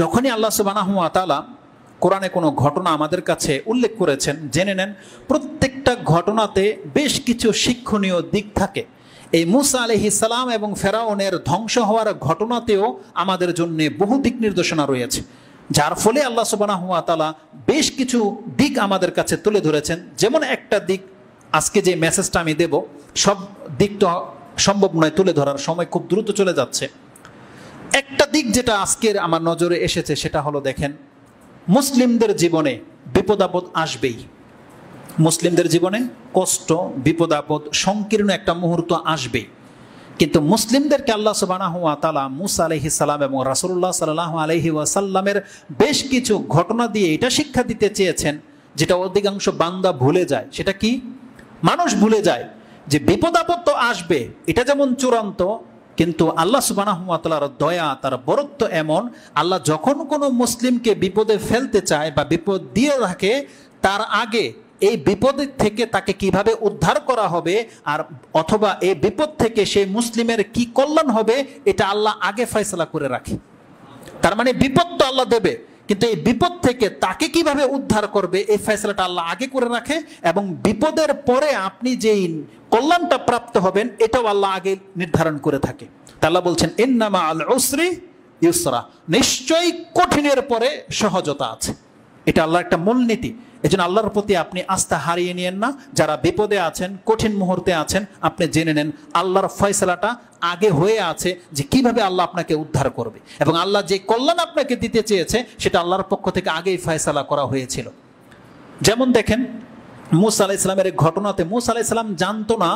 যখনই আল্লাহ সুবানাহুয়া কোরআনে কোনো ঘটনা আমাদের কাছে উল্লেখ করেছেন জেনে নেন প্রত্যেকটা ঘটনাতে বেশ কিছু শিক্ষণীয় দিক থাকে এই মুসা আলহ সালাম এবং ফেরাউনের ধ্বংস হওয়ার ঘটনাতেও আমাদের জন্য বহু দিক নির্দেশনা রয়েছে যার ফলে আল্লাহ সুবানাহুয়া তালা বেশ কিছু দিক আমাদের কাছে তুলে ধরেছেন যেমন একটা দিক আজকে যে মেসেজটা আমি দেব সব দিকটা সম্ভব নয় তুলে ধরার সময় খুব দ্রুত চলে যাচ্ছে একটা দিক যেটা আজকের আমার নজরে এসেছে সেটা হলো দেখেন মুসলিমদের জীবনে বিপদাপদ আসবেই মুসলিমদের জীবনে কষ্ট বিপদাপদ সংকীর্ণ একটা মুহূর্ত আসবেই কিন্তু মুসলিমদেরকে আল্লাহ সুবাহ তালা মুসা আলহি সাল্লাম এবং রাসুল্লাহ সাল্লাহ আলহি ওয়াসাল্লামের বেশ কিছু ঘটনা দিয়ে এটা শিক্ষা দিতে চেয়েছেন যেটা অধিকাংশ বান্দা ভুলে যায় সেটা কি মানুষ ভুলে যায় যে বিপদাপদ তো আসবে এটা যেমন চূড়ান্ত কিন্তু আল্লাহ সুবানাহতালার দয়া তার বরত্ব এমন আল্লাহ যখন কোনো মুসলিমকে বিপদে ফেলতে চায় বা বিপদ দিয়ে রাখে তার আগে এই বিপদের থেকে তাকে কিভাবে উদ্ধার করা হবে আর অথবা এই বিপদ থেকে সেই মুসলিমের কি কল্যাণ হবে এটা আল্লাহ আগে ফয়সলা করে রাখে তার মানে বিপদ তো আল্লাহ দেবে কিন্তু এই বিপদ থেকে তাকে কিভাবে উদ্ধার করবে এই ফেসলাটা আল্লাহ আগে করে রাখে এবং বিপদের পরে আপনি যেই কল্যাণটা প্রাপ্ত হবেন এটাও আল্লাহ আগে নির্ধারণ করে থাকে তাল্লাহ বলছেন ইন্নামা আল ওসরি ইউসরা নিশ্চয়ই কঠিনের পরে সহজতা আছে এটা আল্লাহর একটা মূলনীতি এই জন্য আল্লাহর প্রতি আপনি আস্থা হারিয়ে নিয়েন না যারা বিপদে আছেন কঠিন মুহূর্তে আছেন আপনি জেনে নেন আল্লাহর ফয়সলাটা আগে হয়ে আছে যে কিভাবে আল্লাহ আপনাকে উদ্ধার করবে এবং আল্লাহ যে কল্যাণ আপনাকে দিতে চেয়েছে সেটা আল্লাহর পক্ষ থেকে আগেই ফয়সলা করা হয়েছিল যেমন দেখেন মুসা আলাহ ইসলামের ঘটনাতে মুসা আলাহ ইসলাম জানতো না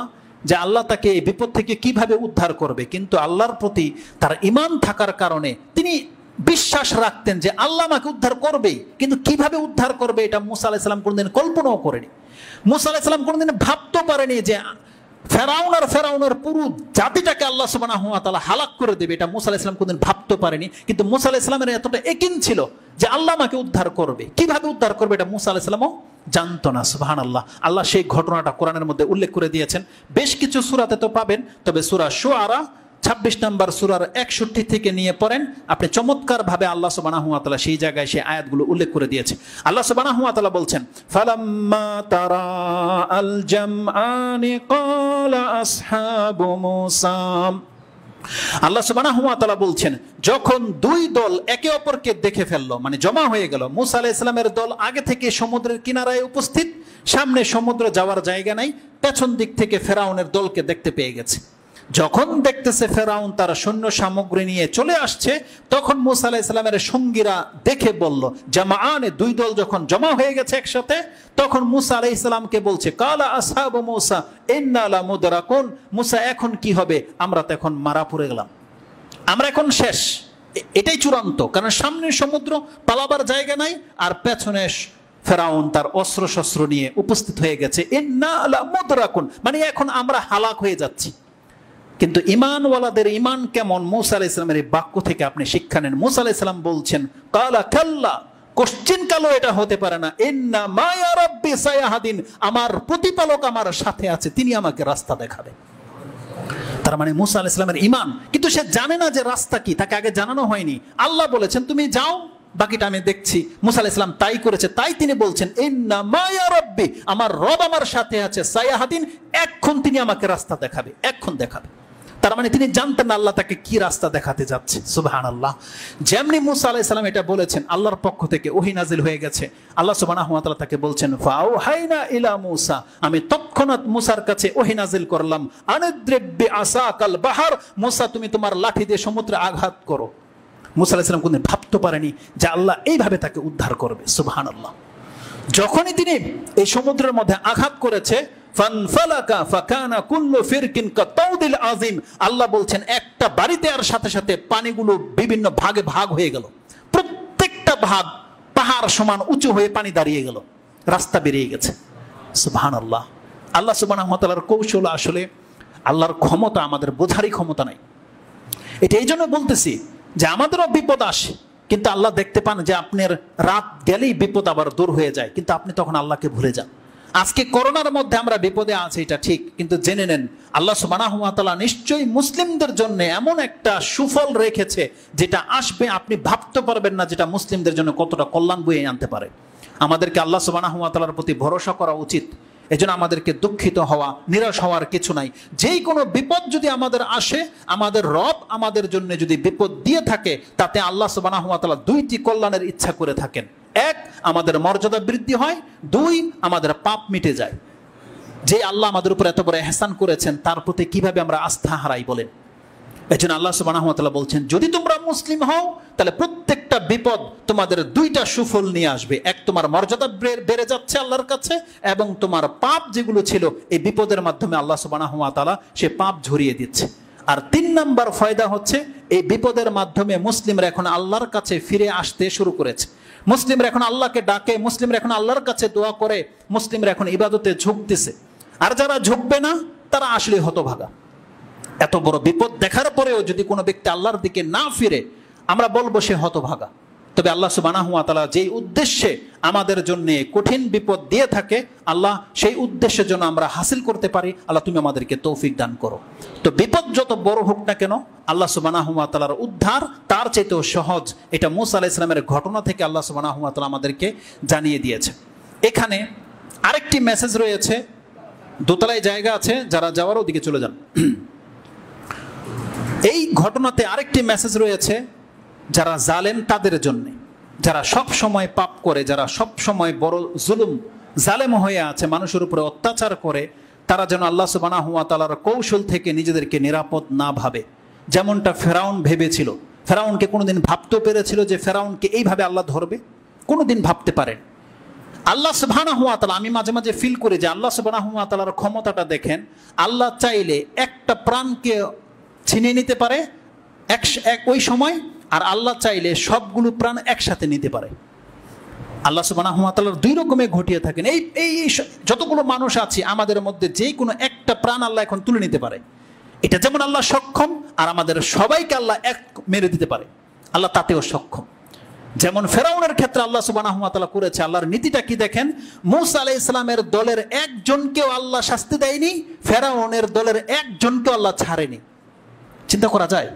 যে আল্লাহ তাকে এই বিপদ থেকে কিভাবে উদ্ধার করবে কিন্তু আল্লাহর প্রতি তার ইমান থাকার কারণে তিনি বিশ্বাস রাখতেন যে আল্লাহ আমাকে উদ্ধার করবেই কিন্তু কিভাবে উদ্ধার করবে এটা মুসা আলাইসাল্লাম কোনোদিন কল্পনাও করেনি মুসা আলাইসাল্লাম কোনোদিন ভাবতে পারেনি যে ফেরাউন আর ফেরাউনের জাতিটাকে আল্লাহ সুবাহ তালা হালাক করে দেবে এটা মুসা ইসলাম কোনদিন ভাবতে পারেনি কিন্তু মুসা ইসলামের এতটা একিন ছিল যে আল্লাহ আমাকে উদ্ধার করবে কিভাবে উদ্ধার করবে এটা মুসা ইসলামও জানতো না সুবাহান আল্লাহ আল্লাহ সেই ঘটনাটা কোরআনের মধ্যে উল্লেখ করে দিয়েছেন বেশ কিছু সুরাতে তো পাবেন তবে সুরা সুয়ারা ছাব্বিশ নম্বর সুরার একষট্টি থেকে নিয়ে পড়েন আপনি চমৎকারভাবে আল্লাহ সুবানাহুয়াতলা সেই জায়গায় সেই আয়াতগুলো উল্লেখ করে দিয়েছে আল্লাহ সুবানাহুয়াতলা বলছেন ফালাম্মা তারা আল জামআনি ক্বালা আসহাবু মুসাম আল্লাহ সুবানাহুয়াতলা বলছেন যখন দুই দল একে অপরকে দেখে ফেললো মানে জমা হয়ে গেল মুসা আলাহ ইসলামের দল আগে থেকে সমুদ্রের কিনারায় উপস্থিত সামনে সমুদ্র যাওয়ার জায়গা নাই পেছন দিক থেকে ফেরাউনের দলকে দেখতে পেয়ে গেছে যখন দেখতেছে ফেরাউন তার সৈন্য সামগ্রী নিয়ে চলে আসছে তখন মুসা আলাহ ইসলামের সঙ্গীরা দেখে বলল জামা আনে দুই দল যখন জমা হয়ে গেছে একসাথে তখন মুসা আলাহ ইসলামকে বলছে কালা আসাব মুসা এন্নালা কোন মুসা এখন কি হবে আমরা তো এখন মারা পড়ে গেলাম আমরা এখন শেষ এটাই চূড়ান্ত কারণ সামনে সমুদ্র পালাবার জায়গা নাই আর পেছনে ফেরাউন তার অস্ত্র শস্ত্র নিয়ে উপস্থিত হয়ে গেছে এন্না আলা কোন মানে এখন আমরা হালাক হয়ে যাচ্ছি কিন্তু ইমানওয়ালাদের ইমান কেমন মৌসা আলাহ ইসলামের এই বাক্য থেকে আপনি শিক্ষা নেন মৌসা আলাহ ইসলাম বলছেন কালা কাল্লা কোশ্চিন কালো এটা হতে পারে না এন্না মায়া রব্বি সায়াহাদিন আমার প্রতিপালক আমার সাথে আছে তিনি আমাকে রাস্তা দেখাবে তার মানে মুসা আল ইসলামের ইমান কিন্তু সে জানে না যে রাস্তা কি তাকে আগে জানানো হয়নি আল্লাহ বলেছেন তুমি যাও বাকিটা আমি দেখছি মুসা আল ইসলাম তাই করেছে তাই তিনি বলছেন এন্না মায়া রব্বি আমার রব আমার সাথে আছে সায়াহাদিন এখন তিনি আমাকে রাস্তা দেখাবে এখন দেখাবে তার মানে তিনি জানতেন আল্লাহ তাকে কি রাস্তা দেখাতে যাচ্ছে সুবাহান আল্লাহ যেমনি মুসা আলাহ সালাম এটা বলেছেন আল্লাহর পক্ষ থেকে ওহি নাজিল হয়ে গেছে আল্লাহ সুবাহ তাকে বলছেন ফাও হাইনা ইলা মুসা আমি তৎক্ষণাৎ মুসার কাছে ওহি নাজিল করলাম আনুদ্রেব্যে আসা কাল বাহার মুসা তুমি তোমার লাঠি দিয়ে সমুদ্রে আঘাত করো মুসা আলাহ সালাম কোনদিন ভাবতে পারেনি যে আল্লাহ এইভাবে তাকে উদ্ধার করবে সুবাহান আল্লাহ যখনই তিনি এই সমুদ্রের মধ্যে আঘাত করেছে ফানফালাকা ফাকানা কুল্লু ফিরকিন কাতাউদিল আজিম আল্লাহ বলছেন একটা বাড়িতে আর সাথে সাথে পানিগুলো বিভিন্ন ভাগে ভাগ হয়ে গেল প্রত্যেকটা ভাগ পাহাড় সমান উঁচু হয়ে পানি দাঁড়িয়ে গেল রাস্তা বেরিয়ে গেছে সুবহান আল্লাহ আল্লাহ সুবহান তালার কৌশল আসলে আল্লাহর ক্ষমতা আমাদের বোঝারই ক্ষমতা নাই এটা এই জন্য বলতেছি যে আমাদেরও বিপদ আসে কিন্তু আল্লাহ দেখতে পান যে আপনার রাত গেলেই বিপদ আবার দূর হয়ে যায় কিন্তু আপনি তখন আল্লাহকে ভুলে যান আজকে করোনার মধ্যে আমরা বিপদে আছি এটা ঠিক কিন্তু জেনে নেন আল্লাহ সুবানাহমাতালা নিশ্চয়ই মুসলিমদের জন্য এমন একটা সুফল রেখেছে যেটা আসবে আপনি ভাবতে পারবেন না যেটা মুসলিমদের জন্য কতটা কল্যাণ বয়ে আনতে পারে আমাদেরকে আল্লাহ সুবানাহমাতালার প্রতি ভরসা করা উচিত এজন্য আমাদেরকে দুঃখিত হওয়া নিরাশ হওয়ার কিছু নাই যেই কোনো বিপদ যদি আমাদের আসে আমাদের রব আমাদের জন্য যদি বিপদ দিয়ে থাকে তাতে আল্লাহ সুবাহ দুইটি কল্যাণের ইচ্ছা করে থাকেন এক আমাদের মর্যাদা বৃদ্ধি হয় দুই আমাদের পাপ মিটে যায় যে আল্লাহ আমাদের উপর এত বড় এহসান করেছেন তার প্রতি কিভাবে আমরা আস্থা হারাই বলেন এই জন্য আল্লাহ সুবাহতাল্লাহ বলছেন যদি তোমরা মুসলিম হও তাহলে প্রত্যেকটা বিপদ তোমাদের দুইটা সুফল নিয়ে আসবে এক তোমার মর্যাদা বেড়ে যাচ্ছে আল্লাহর কাছে এবং তোমার পাপ যেগুলো ছিল এই বিপদের মাধ্যমে আল্লাহ সুবাহতালা সে পাপ ঝরিয়ে দিচ্ছে আর তিন নাম্বার ফয়দা হচ্ছে এই বিপদের মাধ্যমে মুসলিমরা এখন আল্লাহর কাছে ফিরে আসতে শুরু করেছে মুসলিমরা এখন আল্লাহকে ডাকে মুসলিমরা এখন আল্লাহর কাছে দোয়া করে মুসলিমরা এখন ইবাদতে ঝুঁকতেছে আর যারা ঝুঁকবে না তারা আসলে হতভাগা এত বড় বিপদ দেখার পরেও যদি কোনো ব্যক্তি আল্লাহর দিকে না ফিরে আমরা বলবো সে হতভাগা তবে আল্লাহ সুবানাহুয়া তালা যেই উদ্দেশ্যে আমাদের জন্য কঠিন বিপদ দিয়ে থাকে আল্লাহ সেই উদ্দেশ্যের জন্য আমরা হাসিল করতে পারি আল্লাহ তুমি আমাদেরকে তৌফিক দান করো তো বিপদ যত বড় হোক না কেন আল্লাহ সুবানাহুয়া তালার উদ্ধার তার চাইতেও সহজ এটা মুসা আলাহ ইসলামের ঘটনা থেকে আল্লাহ সুবানাহুয়া তালা আমাদেরকে জানিয়ে দিয়েছে এখানে আরেকটি মেসেজ রয়েছে দোতলায় জায়গা আছে যারা যাওয়ার ওদিকে চলে যান এই ঘটনাতে আরেকটি মেসেজ রয়েছে যারা জালেম তাদের জন্য যারা সব সময় পাপ করে যারা সব সময় বড় জুলুম জালেম হয়ে আছে মানুষের উপরে অত্যাচার করে তারা যেন আল্লাহ হুয়া তালার কৌশল থেকে নিজেদেরকে নিরাপদ না ভাবে যেমনটা ফেরাউন ভেবেছিল ফেরাউনকে কোনোদিন ভাবতে পেরেছিল যে ফেরাউনকে এইভাবে আল্লাহ ধরবে কোনোদিন ভাবতে পারেন আল্লাহ সুবাহানা হুয়া তালা আমি মাঝে মাঝে ফিল করি যে আল্লাহ সুবাহানা হুয়া তালার ক্ষমতাটা দেখেন আল্লাহ চাইলে একটা প্রাণকে ছিনিয়ে নিতে পারে এক ওই সময় আর আল্লাহ চাইলে সবগুলো প্রাণ একসাথে নিতে পারে আল্লাহ সুবানাহমাতাল্লাহ দুই রকমে ঘটিয়ে থাকেন এই এই যতগুলো মানুষ আছে আমাদের মধ্যে যে কোনো একটা প্রাণ আল্লাহ এখন তুলে নিতে পারে এটা যেমন আল্লাহ সক্ষম আর আমাদের সবাইকে আল্লাহ এক মেরে দিতে পারে আল্লাহ তাতেও সক্ষম যেমন ফেরাউনের ক্ষেত্রে আল্লাহ সুবানাহমাতাল্লাহ করেছে আল্লাহর নীতিটা কি দেখেন মুসা আলাহ ইসলামের দলের একজনকেও আল্লাহ শাস্তি দেয়নি ফেরাউনের দলের একজনকেও আল্লাহ ছাড়েনি চিন্তা করা যায়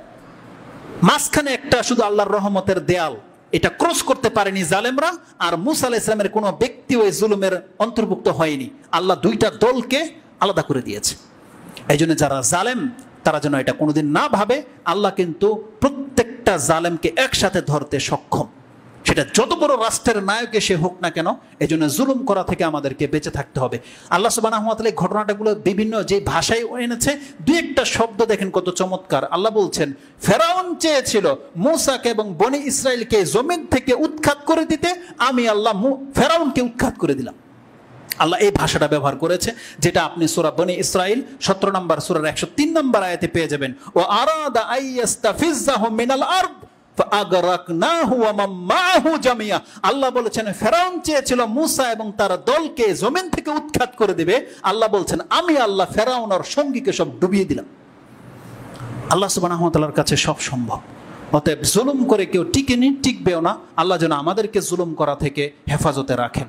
মাঝখানে একটা শুধু আল্লাহর রহমতের দেয়াল এটা ক্রস করতে পারেনি জালেমরা আর মুসাল ইসলামের কোনো ব্যক্তি ওই জুলুমের অন্তর্ভুক্ত হয়নি আল্লাহ দুইটা দলকে আলাদা করে দিয়েছে এই জন্য যারা জালেম তারা যেন এটা কোনোদিন না ভাবে আল্লাহ কিন্তু প্রত্যেকটা জালেমকে একসাথে ধরতে সক্ষম সেটা যত বড় রাষ্ট্রের নায়কে সে হোক না কেন এই জন্য জুলুম করা থেকে আমাদেরকে বেঁচে থাকতে হবে আল্লাহ সুবানাহমাতাল এই ঘটনাটাগুলো বিভিন্ন যে ভাষায় এনেছে দু একটা শব্দ দেখেন কত চমৎকার আল্লাহ বলছেন ফেরাউন চেয়েছিল মুসাকে এবং বনি ইসরায়েলকে জমিন থেকে উৎখাত করে দিতে আমি আল্লাহ ফেরাউনকে উৎখাত করে দিলাম আল্লাহ এই ভাষাটা ব্যবহার করেছে যেটা আপনি সুরা বনি ইসরায়েল সতেরো নম্বর সুরার একশো তিন নম্বর আয়াতে পেয়ে যাবেন ও আরাদা ফিজাহ মিনাল আর্ব আল্লাহ বলেছেন ফেরাউন চেয়েছিল মুসা এবং তার দলকে জমিন থেকে উৎখাত করে দেবে আল্লাহ বলছেন আমি আল্লাহ ফেরাউন আর সঙ্গীকে সব ডুবিয়ে দিলাম আল্লাহ সুবাহতালার কাছে সব সম্ভব অতএব জুলুম করে কেউ টিকে নি টিকবেও না আল্লাহ যেন আমাদেরকে জুলুম করা থেকে হেফাজতে রাখেন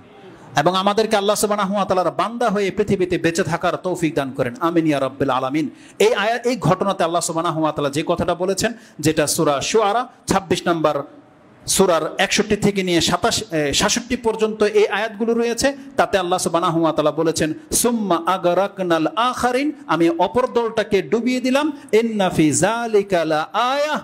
এবং আমাদেরকে আল্লাহ সুবানাহাতালার বান্দা হয়ে পৃথিবীতে বেঁচে থাকার তৌফিক দান করেন আমিন ইয়া রব্বুল আলমিন এই আয়া এই ঘটনাতে আল্লাহ সুবানাহাতালা যে কথাটা বলেছেন যেটা সুরা সুয়ারা ২৬ নম্বর সুরার একষট্টি থেকে নিয়ে সাতাশ সাতষট্টি পর্যন্ত এই আয়াতগুলো রয়েছে তাতে আল্লাহ সুবানাহাতালা বলেছেন সুম্মা আগরাকনাল আখারিন আমি অপর দলটাকে ডুবিয়ে দিলাম এন্নাফি জালিকালা আয়া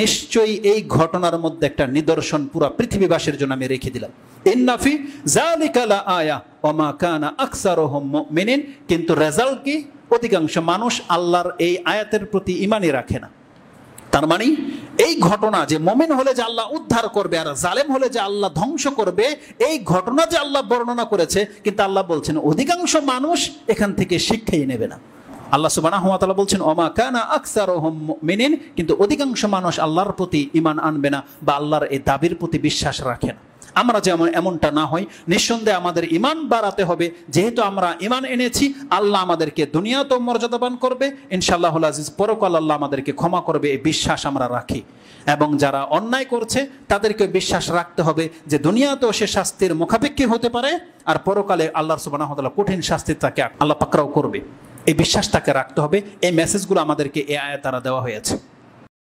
নিশ্চয়ই এই ঘটনার মধ্যে একটা নিদর্শন পুরা পৃথিবীবাসীর জন্য আমি রেখে দিলাম ইন্নাফি জালিকালা আয়া অমা কানা আকসার মেনিন কিন্তু রেজাল্ট কি অধিকাংশ মানুষ আল্লাহর এই আয়াতের প্রতি ইমানই রাখে না তার মানে এই ঘটনা যে মোমেন হলে যে আল্লাহ উদ্ধার করবে আর জালেম হলে যে আল্লাহ ধ্বংস করবে এই ঘটনা যে আল্লাহ বর্ণনা করেছে কিন্তু আল্লাহ বলছেন অধিকাংশ মানুষ এখান থেকে শিক্ষাই নেবে না আল্লাহ সুবাহ বলছেন অমা কানা আকসার মেনেন কিন্তু অধিকাংশ মানুষ আল্লাহর প্রতি ইমান আনবে না বা আল্লাহর এই দাবির প্রতি বিশ্বাস রাখে না আমরা যেমন এমনটা না হয় নিঃসন্দেহে আমাদের ইমান বাড়াতে হবে যেহেতু আমরা ইমান এনেছি আল্লাহ আমাদেরকে দুনিয়াতেও মর্যাদাবান করবে ইনশাল্লাহ আজিজ পরকাল আল্লাহ আমাদেরকে ক্ষমা করবে এই বিশ্বাস আমরা রাখি এবং যারা অন্যায় করছে তাদেরকে বিশ্বাস রাখতে হবে যে দুনিয়াতেও সে শাস্তির মুখাপেক্ষী হতে পারে আর পরকালে আল্লাহ সুবাহ কঠিন শাস্তি তাকে আল্লাহ পাকড়াও করবে এই বিশ্বাস তাকে রাখতে হবে এই মেসেজগুলো আমাদেরকে এ আয়া তারা দেওয়া হয়েছে